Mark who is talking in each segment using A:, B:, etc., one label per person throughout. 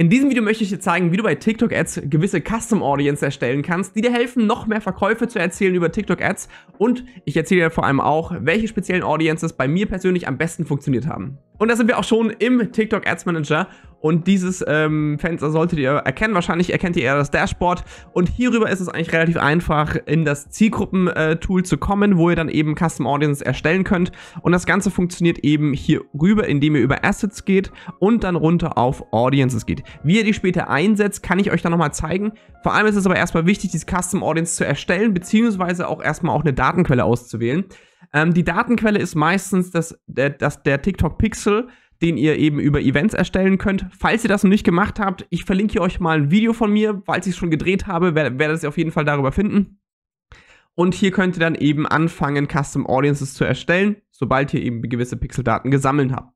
A: In diesem Video möchte ich dir zeigen, wie du bei TikTok Ads gewisse Custom Audience erstellen kannst, die dir helfen, noch mehr Verkäufe zu erzielen über TikTok Ads und ich erzähle dir vor allem auch, welche speziellen Audiences bei mir persönlich am besten funktioniert haben. Und da sind wir auch schon im TikTok Ads Manager und dieses ähm, Fenster solltet ihr erkennen. Wahrscheinlich erkennt ihr eher das Dashboard. Und hierüber ist es eigentlich relativ einfach, in das Zielgruppen-Tool äh, zu kommen, wo ihr dann eben Custom Audience erstellen könnt. Und das Ganze funktioniert eben hier rüber, indem ihr über Assets geht und dann runter auf Audiences geht. Wie ihr die später einsetzt, kann ich euch dann nochmal zeigen. Vor allem ist es aber erstmal wichtig, dieses Custom Audience zu erstellen, beziehungsweise auch erstmal auch eine Datenquelle auszuwählen. Ähm, die Datenquelle ist meistens das, der, das, der TikTok Pixel den ihr eben über Events erstellen könnt. Falls ihr das noch nicht gemacht habt, ich verlinke euch mal ein Video von mir, falls ich es schon gedreht habe, werdet ihr es auf jeden Fall darüber finden. Und hier könnt ihr dann eben anfangen, Custom Audiences zu erstellen, sobald ihr eben gewisse Pixeldaten gesammelt habt.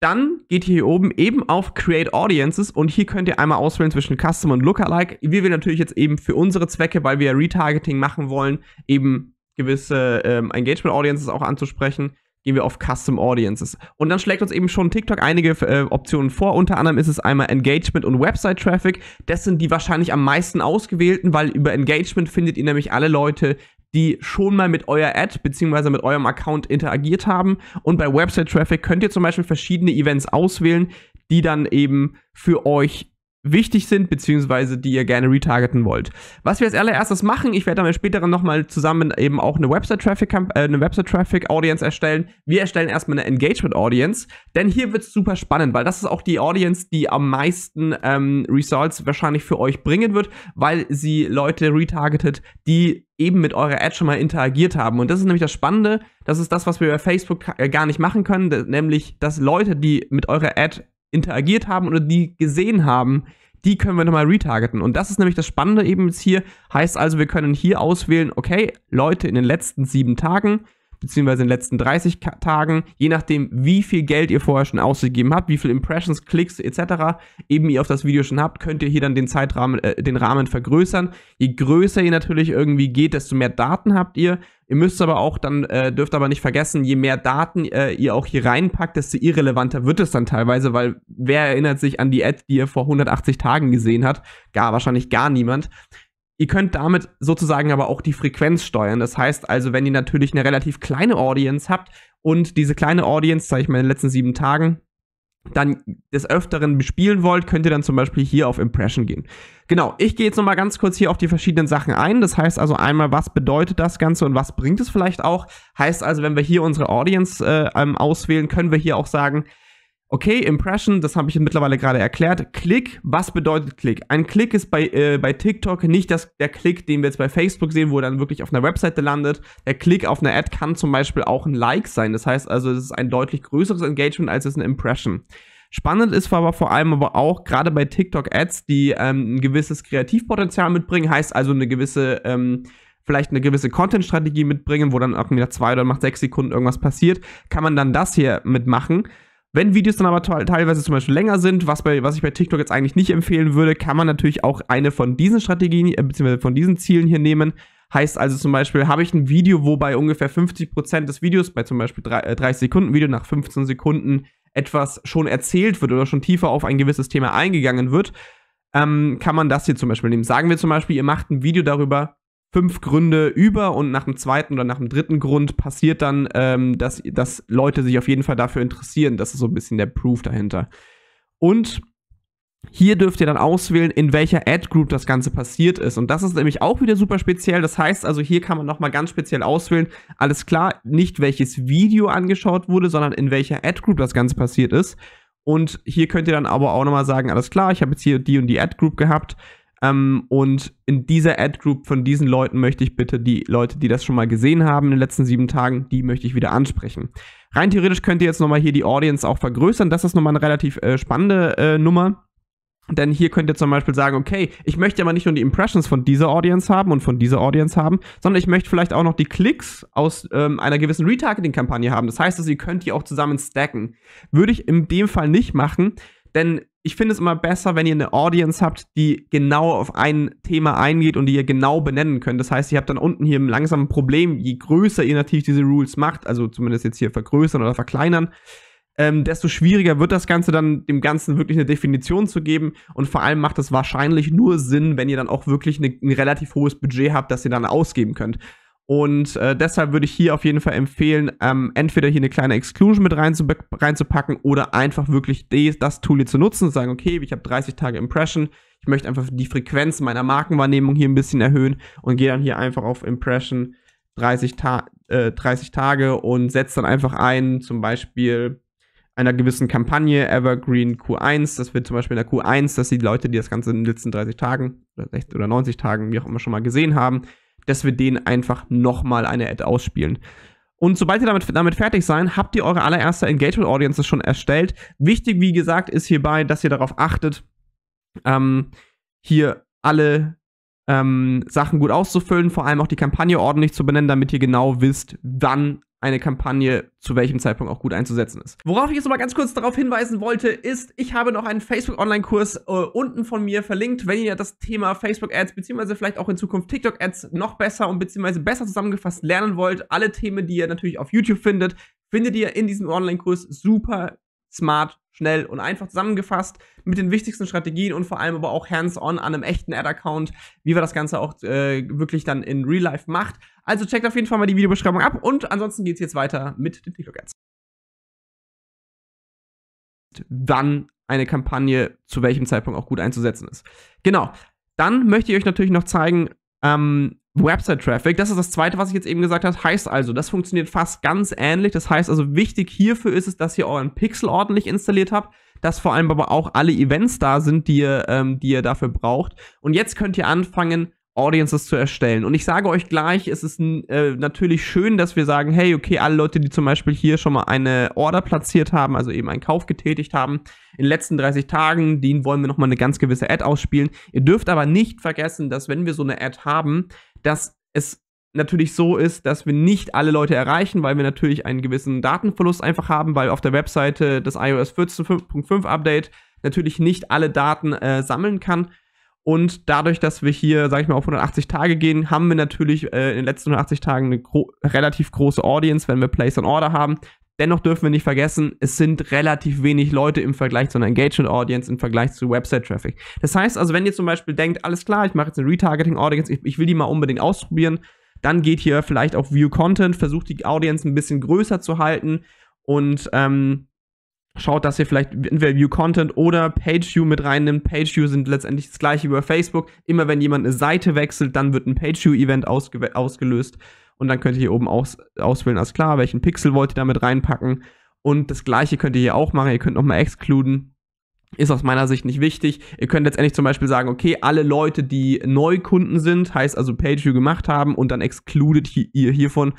A: Dann geht ihr hier oben eben auf Create Audiences und hier könnt ihr einmal auswählen zwischen Custom und Lookalike. Wir will natürlich jetzt eben für unsere Zwecke, weil wir Retargeting machen wollen, eben gewisse ähm, Engagement Audiences auch anzusprechen gehen wir auf Custom Audiences. Und dann schlägt uns eben schon TikTok einige äh, Optionen vor. Unter anderem ist es einmal Engagement und Website Traffic. Das sind die wahrscheinlich am meisten ausgewählten, weil über Engagement findet ihr nämlich alle Leute, die schon mal mit eurer Ad bzw. mit eurem Account interagiert haben. Und bei Website Traffic könnt ihr zum Beispiel verschiedene Events auswählen, die dann eben für euch wichtig sind, beziehungsweise die ihr gerne retargeten wollt. Was wir als allererstes machen, ich werde dann später nochmal zusammen eben auch eine Website-Traffic äh, website audience erstellen. Wir erstellen erstmal eine Engagement-Audience, denn hier wird es super spannend, weil das ist auch die Audience, die am meisten ähm, Results wahrscheinlich für euch bringen wird, weil sie Leute retargetet, die eben mit eurer Ad schon mal interagiert haben. Und das ist nämlich das Spannende, das ist das, was wir bei Facebook äh, gar nicht machen können, nämlich, dass Leute, die mit eurer Ad interagiert haben oder die gesehen haben, die können wir nochmal retargeten. Und das ist nämlich das Spannende eben jetzt hier. Heißt also, wir können hier auswählen, okay, Leute in den letzten sieben Tagen, beziehungsweise in den letzten 30 Tagen, je nachdem, wie viel Geld ihr vorher schon ausgegeben habt, wie viele Impressions, Klicks etc. eben ihr auf das Video schon habt, könnt ihr hier dann den Zeitrahmen, äh, den Rahmen vergrößern. Je größer ihr natürlich irgendwie geht, desto mehr Daten habt ihr. Ihr müsst aber auch dann, äh, dürft aber nicht vergessen, je mehr Daten äh, ihr auch hier reinpackt, desto irrelevanter wird es dann teilweise, weil wer erinnert sich an die Ad, die ihr vor 180 Tagen gesehen hat? Gar wahrscheinlich gar niemand. Ihr könnt damit sozusagen aber auch die Frequenz steuern. Das heißt also, wenn ihr natürlich eine relativ kleine Audience habt und diese kleine Audience, sage ich mal in den letzten sieben Tagen, dann des Öfteren bespielen wollt, könnt ihr dann zum Beispiel hier auf Impression gehen. Genau, ich gehe jetzt nochmal ganz kurz hier auf die verschiedenen Sachen ein. Das heißt also einmal, was bedeutet das Ganze und was bringt es vielleicht auch. Heißt also, wenn wir hier unsere Audience äh, ähm, auswählen, können wir hier auch sagen, Okay, Impression, das habe ich mittlerweile gerade erklärt. Klick, was bedeutet Klick? Ein Klick ist bei, äh, bei TikTok nicht das, der Klick, den wir jetzt bei Facebook sehen, wo er dann wirklich auf einer Webseite landet. Der Klick auf einer Ad kann zum Beispiel auch ein Like sein. Das heißt also, es ist ein deutlich größeres Engagement als es eine Impression. Spannend ist aber vor allem aber auch gerade bei TikTok-Ads, die ähm, ein gewisses Kreativpotenzial mitbringen, heißt also eine gewisse ähm, vielleicht eine gewisse Content-Strategie mitbringen, wo dann auch wieder zwei oder macht sechs Sekunden irgendwas passiert, kann man dann das hier mitmachen. Wenn Videos dann aber teilweise zum Beispiel länger sind, was, bei, was ich bei TikTok jetzt eigentlich nicht empfehlen würde, kann man natürlich auch eine von diesen Strategien, äh, beziehungsweise von diesen Zielen hier nehmen. Heißt also zum Beispiel, habe ich ein Video, wo bei ungefähr 50% des Videos, bei zum Beispiel 30 äh, Sekunden Video, nach 15 Sekunden etwas schon erzählt wird oder schon tiefer auf ein gewisses Thema eingegangen wird, ähm, kann man das hier zum Beispiel nehmen. Sagen wir zum Beispiel, ihr macht ein Video darüber, fünf Gründe über und nach dem zweiten oder nach dem dritten Grund passiert dann, ähm, dass, dass Leute sich auf jeden Fall dafür interessieren. Das ist so ein bisschen der Proof dahinter. Und hier dürft ihr dann auswählen, in welcher Ad-Group das Ganze passiert ist. Und das ist nämlich auch wieder super speziell. Das heißt also, hier kann man nochmal ganz speziell auswählen. Alles klar, nicht welches Video angeschaut wurde, sondern in welcher Ad-Group das Ganze passiert ist. Und hier könnt ihr dann aber auch nochmal sagen, alles klar, ich habe jetzt hier die und die Ad-Group gehabt. Ähm, und in dieser Ad-Group von diesen Leuten möchte ich bitte die Leute, die das schon mal gesehen haben in den letzten sieben Tagen, die möchte ich wieder ansprechen. Rein theoretisch könnt ihr jetzt nochmal hier die Audience auch vergrößern. Das ist nochmal eine relativ äh, spannende äh, Nummer. Denn hier könnt ihr zum Beispiel sagen, okay, ich möchte aber nicht nur die Impressions von dieser Audience haben und von dieser Audience haben, sondern ich möchte vielleicht auch noch die Klicks aus ähm, einer gewissen Retargeting-Kampagne haben. Das heißt, also, ihr könnt die auch zusammen stacken. Würde ich in dem Fall nicht machen, denn ich finde es immer besser, wenn ihr eine Audience habt, die genau auf ein Thema eingeht und die ihr genau benennen könnt. Das heißt, ihr habt dann unten hier langsam ein Problem, je größer ihr natürlich diese Rules macht, also zumindest jetzt hier vergrößern oder verkleinern, ähm, desto schwieriger wird das Ganze dann, dem Ganzen wirklich eine Definition zu geben. Und vor allem macht es wahrscheinlich nur Sinn, wenn ihr dann auch wirklich eine, ein relativ hohes Budget habt, das ihr dann ausgeben könnt. Und äh, deshalb würde ich hier auf jeden Fall empfehlen, ähm, entweder hier eine kleine Exclusion mit reinzupacken oder einfach wirklich das Tool hier zu nutzen und sagen, okay, ich habe 30 Tage Impression, ich möchte einfach die Frequenz meiner Markenwahrnehmung hier ein bisschen erhöhen und gehe dann hier einfach auf Impression 30, Ta äh, 30 Tage und setze dann einfach ein, zum Beispiel einer gewissen Kampagne, Evergreen Q1, das wird zum Beispiel in der Q1, dass die Leute, die das Ganze in den letzten 30 Tagen oder 60 oder 90 Tagen, wie auch immer, schon mal gesehen haben, dass wir denen einfach nochmal eine Ad ausspielen. Und sobald ihr damit, damit fertig seid, habt ihr eure allererste Engagement Audiences schon erstellt. Wichtig, wie gesagt, ist hierbei, dass ihr darauf achtet, ähm, hier alle ähm, Sachen gut auszufüllen, vor allem auch die Kampagne ordentlich zu benennen, damit ihr genau wisst, wann eine Kampagne zu welchem Zeitpunkt auch gut einzusetzen ist. Worauf ich jetzt mal ganz kurz darauf hinweisen wollte, ist, ich habe noch einen Facebook-Online-Kurs äh, unten von mir verlinkt. Wenn ihr das Thema Facebook-Ads beziehungsweise vielleicht auch in Zukunft TikTok-Ads noch besser und beziehungsweise besser zusammengefasst lernen wollt, alle Themen, die ihr natürlich auf YouTube findet, findet ihr in diesem Online-Kurs super smart, schnell und einfach zusammengefasst mit den wichtigsten Strategien und vor allem aber auch hands-on an einem echten Ad-Account, wie man das Ganze auch äh, wirklich dann in Real Life macht. Also checkt auf jeden Fall mal die Videobeschreibung ab und ansonsten geht's jetzt weiter mit den TikTok-Ads. Wann eine Kampagne zu welchem Zeitpunkt auch gut einzusetzen ist. Genau. Dann möchte ich euch natürlich noch zeigen, ähm, Website-Traffic, das ist das zweite, was ich jetzt eben gesagt habe, heißt also, das funktioniert fast ganz ähnlich. Das heißt also, wichtig hierfür ist es, dass ihr euren Pixel ordentlich installiert habt, dass vor allem aber auch alle Events da sind, die ihr, ähm, die ihr dafür braucht. Und jetzt könnt ihr anfangen, Audiences zu erstellen. Und ich sage euch gleich, es ist äh, natürlich schön, dass wir sagen, hey, okay, alle Leute, die zum Beispiel hier schon mal eine Order platziert haben, also eben einen Kauf getätigt haben, in den letzten 30 Tagen, denen wollen wir nochmal eine ganz gewisse Ad ausspielen. Ihr dürft aber nicht vergessen, dass wenn wir so eine Ad haben, dass es natürlich so ist, dass wir nicht alle Leute erreichen, weil wir natürlich einen gewissen Datenverlust einfach haben, weil auf der Webseite das iOS 14.5 Update natürlich nicht alle Daten äh, sammeln kann und dadurch, dass wir hier, sag ich mal, auf 180 Tage gehen, haben wir natürlich äh, in den letzten 180 Tagen eine gro relativ große Audience, wenn wir Place on Order haben. Dennoch dürfen wir nicht vergessen, es sind relativ wenig Leute im Vergleich zu einer Engagement Audience, im Vergleich zu Website-Traffic. Das heißt also, wenn ihr zum Beispiel denkt, alles klar, ich mache jetzt eine Retargeting-Audience, ich, ich will die mal unbedingt ausprobieren, dann geht hier vielleicht auf View Content, versucht die Audience ein bisschen größer zu halten und ähm, schaut, dass ihr vielleicht entweder View-Content oder Page-View mit reinnimmt. Page-View sind letztendlich das gleiche wie bei Facebook. Immer wenn jemand eine Seite wechselt, dann wird ein Page-View-Event ausge ausgelöst. Und dann könnt ihr hier oben aus auswählen, als klar, welchen Pixel wollt ihr damit reinpacken. Und das gleiche könnt ihr hier auch machen. Ihr könnt nochmal excluden. Ist aus meiner Sicht nicht wichtig. Ihr könnt letztendlich zum Beispiel sagen, okay, alle Leute, die Neukunden sind, heißt also Page-View gemacht haben und dann excludet ihr hiervon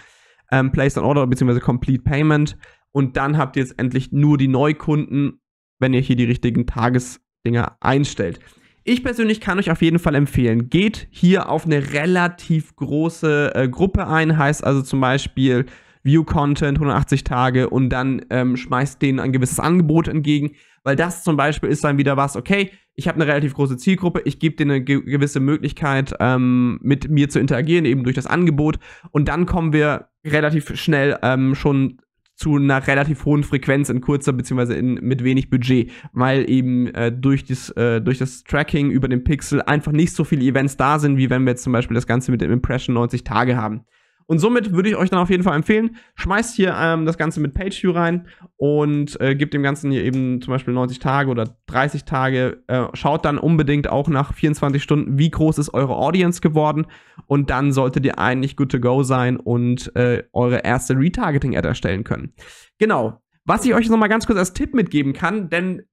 A: ähm, Placed on Order bzw. Complete Payment und dann habt ihr jetzt endlich nur die Neukunden, wenn ihr hier die richtigen Tagesdinger einstellt. Ich persönlich kann euch auf jeden Fall empfehlen, geht hier auf eine relativ große äh, Gruppe ein, heißt also zum Beispiel View-Content 180 Tage und dann ähm, schmeißt denen ein gewisses Angebot entgegen, weil das zum Beispiel ist dann wieder was, okay, ich habe eine relativ große Zielgruppe, ich gebe denen eine ge gewisse Möglichkeit, ähm, mit mir zu interagieren, eben durch das Angebot und dann kommen wir relativ schnell ähm, schon zu einer relativ hohen Frequenz in kurzer beziehungsweise in, mit wenig Budget, weil eben äh, durch, das, äh, durch das Tracking über den Pixel einfach nicht so viele Events da sind, wie wenn wir jetzt zum Beispiel das Ganze mit dem Impression 90 Tage haben. Und somit würde ich euch dann auf jeden Fall empfehlen, schmeißt hier ähm, das Ganze mit PageView rein und äh, gebt dem Ganzen hier eben zum Beispiel 90 Tage oder 30 Tage. Äh, schaut dann unbedingt auch nach 24 Stunden, wie groß ist eure Audience geworden. Und dann solltet ihr eigentlich good to go sein und äh, eure erste Retargeting-Ad erstellen können. Genau. Was ich euch nochmal ganz kurz als Tipp mitgeben kann, denn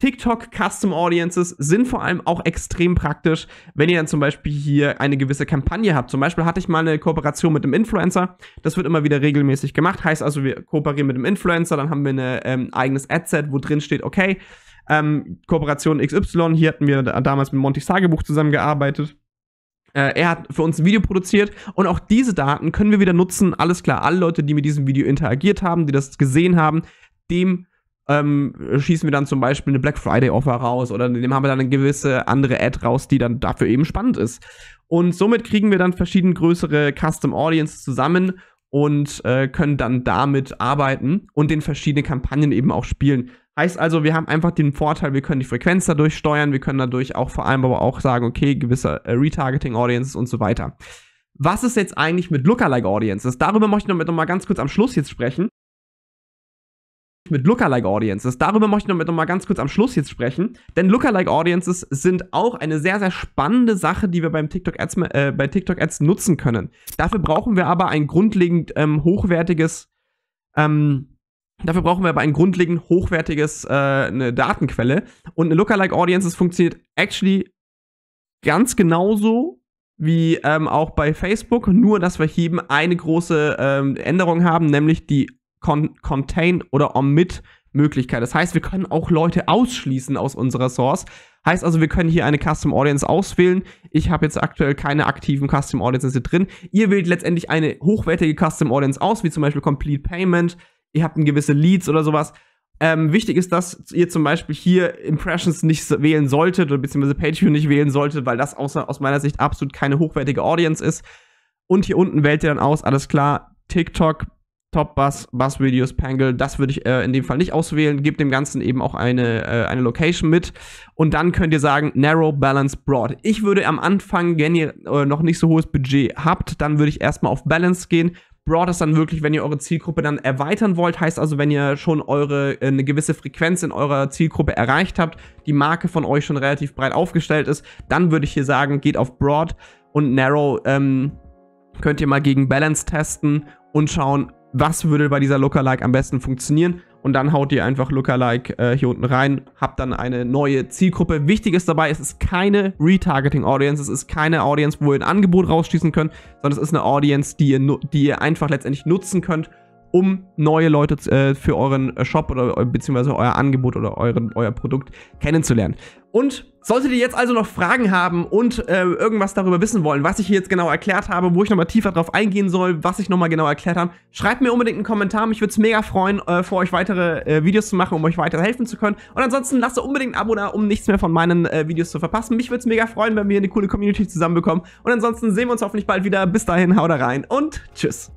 A: TikTok Custom Audiences sind vor allem auch extrem praktisch, wenn ihr dann zum Beispiel hier eine gewisse Kampagne habt. Zum Beispiel hatte ich mal eine Kooperation mit einem Influencer. Das wird immer wieder regelmäßig gemacht. Heißt also, wir kooperieren mit einem Influencer, dann haben wir ein ähm, eigenes Adset, wo drin steht, okay, ähm, Kooperation XY. Hier hatten wir damals mit Monty Sagebuch zusammengearbeitet. Äh, er hat für uns ein Video produziert und auch diese Daten können wir wieder nutzen. Alles klar, alle Leute, die mit diesem Video interagiert haben, die das gesehen haben, dem ähm, schießen wir dann zum Beispiel eine Black Friday-Offer raus oder nehmen haben wir dann eine gewisse andere Ad raus, die dann dafür eben spannend ist. Und somit kriegen wir dann verschiedene größere Custom Audiences zusammen und äh, können dann damit arbeiten und den verschiedenen Kampagnen eben auch spielen. Heißt also, wir haben einfach den Vorteil, wir können die Frequenz dadurch steuern, wir können dadurch auch vor allem aber auch sagen, okay, gewisse äh, Retargeting-Audiences und so weiter. Was ist jetzt eigentlich mit Lookalike-Audiences? Darüber möchte ich noch, noch mal ganz kurz am Schluss jetzt sprechen, mit Lookalike Audiences. Darüber möchte ich noch, noch mal ganz kurz am Schluss jetzt sprechen, denn Lookalike Audiences sind auch eine sehr, sehr spannende Sache, die wir beim TikTok Ads, äh, bei TikTok Ads nutzen können. Dafür brauchen wir aber ein grundlegend ähm, hochwertiges, ähm, dafür brauchen wir aber ein grundlegend hochwertiges, äh, eine Datenquelle. Und eine Lookalike Audiences funktioniert actually ganz genauso wie ähm, auch bei Facebook, nur dass wir hier eben eine große ähm, Änderung haben, nämlich die Con Contain oder Omit Möglichkeit. Das heißt, wir können auch Leute ausschließen aus unserer Source. Heißt also, wir können hier eine Custom Audience auswählen. Ich habe jetzt aktuell keine aktiven Custom Audiences drin. Ihr wählt letztendlich eine hochwertige Custom Audience aus, wie zum Beispiel Complete Payment. Ihr habt ein gewisse Leads oder sowas. Ähm, wichtig ist, dass ihr zum Beispiel hier Impressions nicht wählen solltet oder beziehungsweise Patreon nicht wählen solltet, weil das außer, aus meiner Sicht absolut keine hochwertige Audience ist. Und hier unten wählt ihr dann aus, alles klar, TikTok, Top-Bass-Videos, Pangle, das würde ich äh, in dem Fall nicht auswählen. Gebt dem Ganzen eben auch eine, äh, eine Location mit. Und dann könnt ihr sagen, Narrow, Balance, Broad. Ich würde am Anfang, wenn ihr äh, noch nicht so hohes Budget habt, dann würde ich erstmal auf Balance gehen. Broad ist dann wirklich, wenn ihr eure Zielgruppe dann erweitern wollt, heißt also, wenn ihr schon eure äh, eine gewisse Frequenz in eurer Zielgruppe erreicht habt, die Marke von euch schon relativ breit aufgestellt ist, dann würde ich hier sagen, geht auf Broad und Narrow ähm, könnt ihr mal gegen Balance testen und schauen, was würde bei dieser Lookalike am besten funktionieren und dann haut ihr einfach Lookalike äh, hier unten rein, habt dann eine neue Zielgruppe. Wichtig ist dabei, es ist keine Retargeting-Audience, es ist keine Audience, wo ihr ein Angebot rausschießen könnt, sondern es ist eine Audience, die ihr, die ihr einfach letztendlich nutzen könnt, um neue Leute äh, für euren äh, Shop oder äh, beziehungsweise euer Angebot oder euren, euer Produkt kennenzulernen. Und solltet ihr jetzt also noch Fragen haben und äh, irgendwas darüber wissen wollen, was ich hier jetzt genau erklärt habe, wo ich nochmal tiefer drauf eingehen soll, was ich nochmal genau erklärt habe, schreibt mir unbedingt einen Kommentar. Mich würde es mega freuen, äh, für euch weitere äh, Videos zu machen, um euch weiter helfen zu können. Und ansonsten lasst unbedingt ein Abo da, um nichts mehr von meinen äh, Videos zu verpassen. Mich würde es mega freuen, wenn wir eine coole Community zusammenbekommen. Und ansonsten sehen wir uns hoffentlich bald wieder. Bis dahin, haut rein und tschüss.